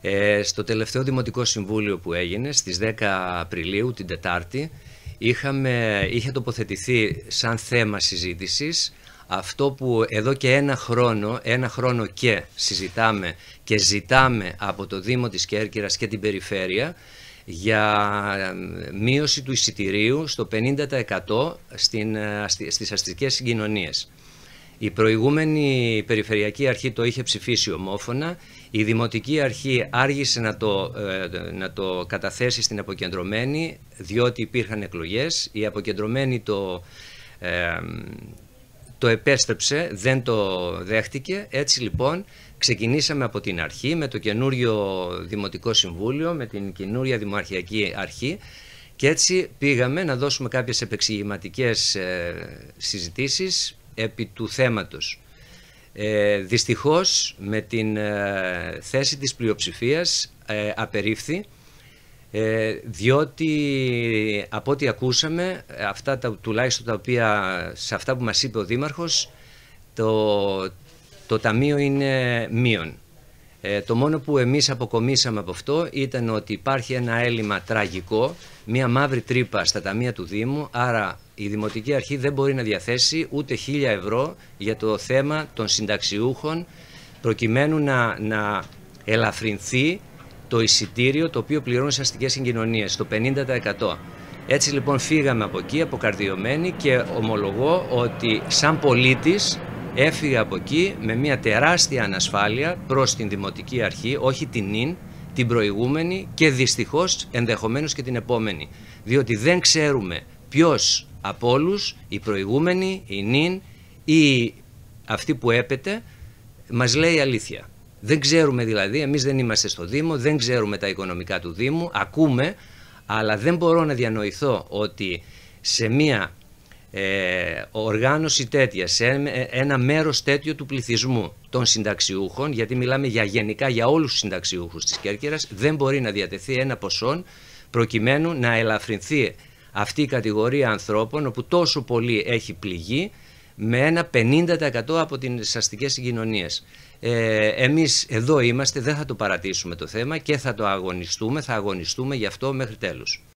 Ε, στο τελευταίο Δημοτικό Συμβούλιο που έγινε στις 10 Απριλίου την Τετάρτη είχαμε, είχε τοποθετηθεί σαν θέμα συζήτησης αυτό που εδώ και ένα χρόνο, ένα χρόνο και συζητάμε και ζητάμε από το Δήμο της Κέρκυρας και την Περιφέρεια για ε, μείωση του εισιτηρίου στο 50% στην, ε, στις αστικές συγκοινωνίες. Η προηγούμενη Περιφερειακή Αρχή το είχε ψηφίσει ομόφωνα. Η Δημοτική Αρχή άργησε να το, ε, να το καταθέσει στην αποκεντρωμένη, διότι υπήρχαν εκλογές. Η αποκεντρωμένη το, ε, το επέστρεψε, δεν το δέχτηκε. Έτσι λοιπόν ξεκινήσαμε από την αρχή με το καινούριο Δημοτικό Συμβούλιο, με την καινούρια Δημοαρχιακή Αρχή και έτσι πήγαμε να δώσουμε κάποιες επεξηγηματικές ε, συζητήσεις επί του θέματος. Ε, δυστυχώς με την ε, θέση της πλειοψηφίας ε, απερίφθη ε, διότι από ό,τι ακούσαμε αυτά τα, τουλάχιστον τα οποία σε αυτά που μας είπε ο Δήμαρχος το, το ταμείο είναι μείον. Ε, το μόνο που εμείς αποκομίσαμε από αυτό ήταν ότι υπάρχει ένα έλλειμμα τραγικό μία μαύρη τρύπα στα ταμεία του Δήμου, άρα η Δημοτική Αρχή δεν μπορεί να διαθέσει ούτε χίλια ευρώ για το θέμα των συνταξιούχων, προκειμένου να, να ελαφρυνθεί το εισιτήριο το οποίο πληρώνουν σε αστικές συγκοινωνίες, το 50%. Έτσι λοιπόν φύγαμε από εκεί αποκαρδιωμένοι και ομολογώ ότι σαν πολίτης έφυγα από εκεί με μια τεράστια ανασφάλεια προς την Δημοτική Αρχή, όχι την ΙΝ, την προηγούμενη και δυστυχώς ενδεχομένως και την επόμενη. Διότι δεν ξέρουμε ποιος από όλους, η προηγούμενη, η νυν ή αυτή που έπεται, μας λέει αλήθεια. Δεν ξέρουμε δηλαδή, εμείς δεν είμαστε στο Δήμο, δεν ξέρουμε τα οικονομικά του Δήμου, ακούμε, αλλά δεν μπορώ να διανοηθώ ότι σε μία ε, οργάνωση τέτοια, σε ένα μέρος τέτοιο του πληθυσμού, των συνταξιούχων, γιατί μιλάμε για γενικά για όλους τους συνταξιούχους της Κέρκυρας, δεν μπορεί να διατεθεί ένα ποσό προκειμένου να ελαφρυνθεί αυτή η κατηγορία ανθρώπων όπου τόσο πολύ έχει πληγεί με ένα 50% από τις αστικές συγκοινωνίες. Ε, εμείς εδώ είμαστε, δεν θα το παρατήσουμε το θέμα και θα το αγωνιστούμε, θα αγωνιστούμε γι' αυτό μέχρι τέλους.